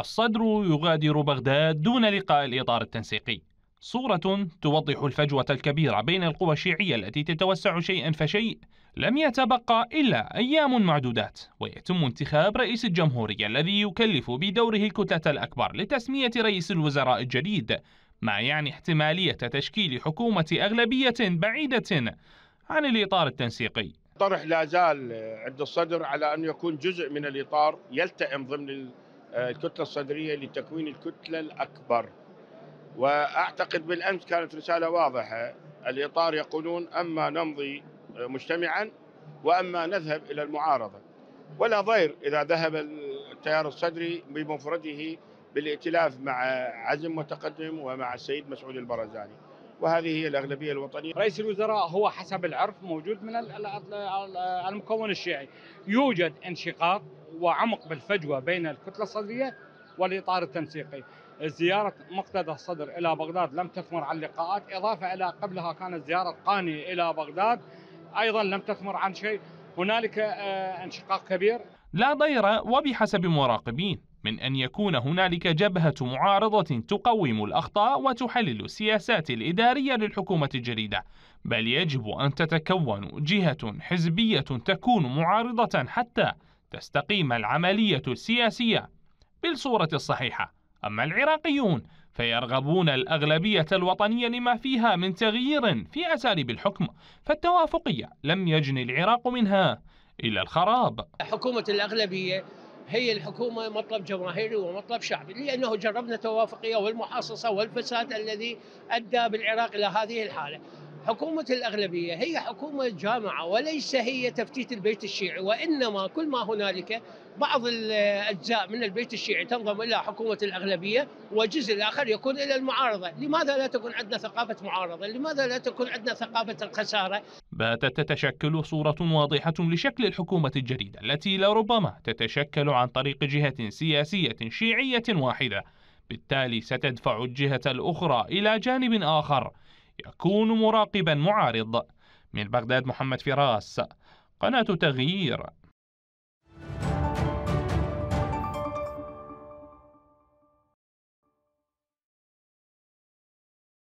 الصدر يغادر بغداد دون لقاء الإطار التنسيقي صورة توضح الفجوة الكبيرة بين القوى الشيعية التي تتوسع شيئا فشيء لم يتبقى إلا أيام معدودات ويتم انتخاب رئيس الجمهورية الذي يكلف بدوره الكتلة الأكبر لتسمية رئيس الوزراء الجديد ما يعني احتمالية تشكيل حكومة أغلبية بعيدة عن الإطار التنسيقي طرح لا زال عند الصدر على أن يكون جزء من الإطار يلتئم ضمن آه، الكتله الصدريه لتكوين الكتله الاكبر واعتقد بالامس كانت رساله واضحه الاطار يقولون اما نمضي آه، مجتمعا واما نذهب الى المعارضه ولا ضير اذا ذهب التيار الصدري بمفرده بالائتلاف مع عزم متقدم ومع السيد مسعود البرزاني وهذه هي الاغلبيه الوطنيه رئيس الوزراء هو حسب العرف موجود من المكون الشيعي يوجد انشقاق وعمق بالفجوه بين الكتله الصدريه والاطار التنسيقي. زياره مقتدى الصدر الى بغداد لم تثمر على اللقاءات، اضافه الى قبلها كانت زياره قاني الى بغداد ايضا لم تثمر عن شيء، هنالك آه، انشقاق كبير. لا ضير وبحسب مراقبين من ان يكون هنالك جبهه معارضه تقوم الاخطاء وتحلل السياسات الاداريه للحكومه الجديده بل يجب ان تتكون جهه حزبيه تكون معارضه حتى تستقيم العملية السياسية بالصورة الصحيحة أما العراقيون فيرغبون الأغلبية الوطنية لما فيها من تغيير في أساليب الحكم فالتوافقية لم يجن العراق منها إلى الخراب حكومة الأغلبية هي الحكومة مطلب جماهيري ومطلب شعبي لأنه جربنا توافقية والمحاصصة والفساد الذي أدى بالعراق إلى هذه الحالة حكومة الأغلبية هي حكومة جامعة وليس هي تفتيت البيت الشيعي وإنما كل ما هنالك بعض الأجزاء من البيت الشيعي تنضم إلى حكومة الأغلبية وجزء الآخر يكون إلى المعارضة لماذا لا تكون عندنا ثقافة معارضة لماذا لا تكون عندنا ثقافة الخسارة باتت تتشكل صورة واضحة لشكل الحكومة الجديدة التي لربما تتشكل عن طريق جهة سياسية شيعية واحدة بالتالي ستدفع الجهة الأخرى إلى جانب آخر يكون مراقبا معارض من بغداد محمد فراس قناة تغيير